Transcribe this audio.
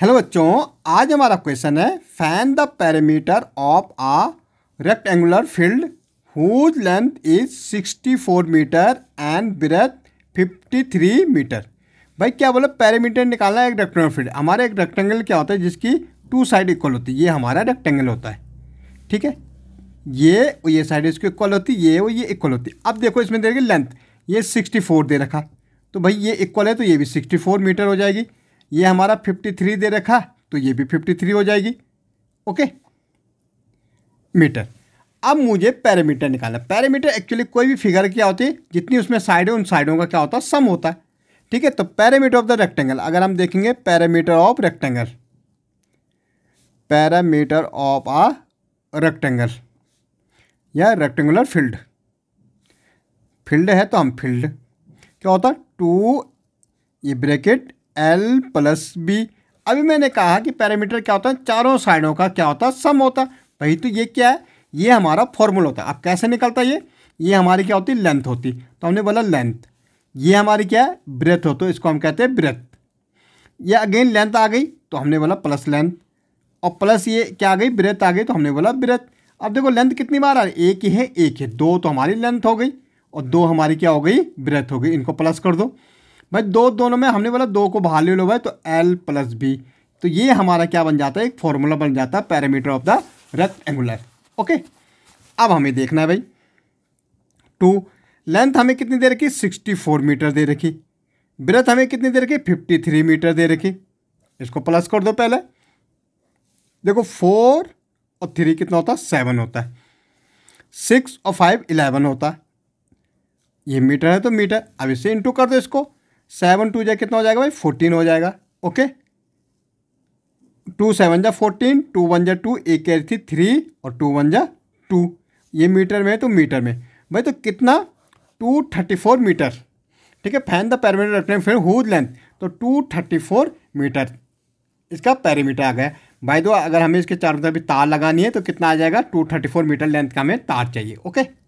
hello बच्चों आज हमारा क्वेश्चन है find the perimeter of a rectangular field whose length is 64 metre and breadth 53 metre भाई क्या बोला पैरामीटर निकालना है एक रेक्टेंगुलर फील्ड हमारा एक रेक्टेंगल क्या होता है जिसकी टू साइड इक्वल होती है ये हमारा रेक्टेंगल होता है ठीक है ये ये साइड इसकी इक्वल होती है ये वो ये इक्वल होती है अब देखो इसमें देखिए लेंथ ये सिक्सटी दे रखा तो भाई ये इक्वल है तो ये भी सिक्सटी मीटर हो जाएगी ये हमारा फिफ्टी थ्री दे रखा तो ये भी फिफ्टी थ्री हो जाएगी ओके मीटर अब मुझे पैरामीटर निकालना पैरामीटर एक्चुअली कोई भी फिगर क्या होती है जितनी उसमें साइड है उन साइडों का क्या होता है सम होता है ठीक है तो पैरामीटर ऑफ द रेक्टेंगल अगर हम देखेंगे perimeter of rectangle perimeter of a rectangle या रेक्टेंगुलर फील्ड फील्ड है तो हम फील्ड क्या होता है टू ये ब्रैकेट एल प्लस बी अभी मैंने कहा कि पैरामीटर क्या होता है चारों साइडों का क्या होता है सम होता है भाई तो ये क्या है ये हमारा फॉर्मूला होता है अब कैसे निकलता है ये ये हमारी क्या होती है लेंथ होती तो हमने बोला लेंथ ये हमारी क्या है ब्रेथ हो तो इसको हम कहते हैं ब्रेथ ये अगेन लेंथ आ गई तो हमने बोला प्लस लेंथ और प्लस ये क्या आ गई ब्रेथ आ गई तो हमने बोला ब्रेथ अब देखो लेंथ कितनी बार आ रही एक ही है एक है दो तो हमारी लेंथ हो गई और दो हमारी क्या हो गई ब्रेथ हो गई इनको प्लस कर दो भाई दो दोनों में हमने बोला दो को बाहर ले लो भाई तो एल प्लस बी तो ये हमारा क्या बन जाता है एक फॉर्मूला बन जाता है perimeter of the rectangular okay अब हमें देखना है भाई टू लेंथ हमें कितनी दे रखी सिक्सटी फोर मीटर दे रखी ब्रेथ हमें कितनी दे रखी फिफ्टी थ्री मीटर दे रखी इसको प्लस कर दो पहले देखो फोर और थ्री कितना होता है सेवन होता है सिक्स और फाइव इलेवन होता है ये मीटर है तो मीटर अब इसे इंटू कर दो इसको सेवन टू जै कितना हो जाएगा भाई फोर्टीन हो जाएगा ओके टू सेवन जा फोर्टीन टू वन जा टू एक कैरी थी थ्री और टू वन जा टू ये मीटर में है तो मीटर में भाई तो कितना टू थर्टी फोर मीटर ठीक है फैन द पैरामीटर रखने फिर हुज लेंथ तो टू थर्टी फोर मीटर इसका पैरामीटर आ गया भाई दो तो अगर हमें इसके चारों तरफ तार लगानी है तो कितना आ जाएगा two thirty four metre length का हमें तार चाहिए ओके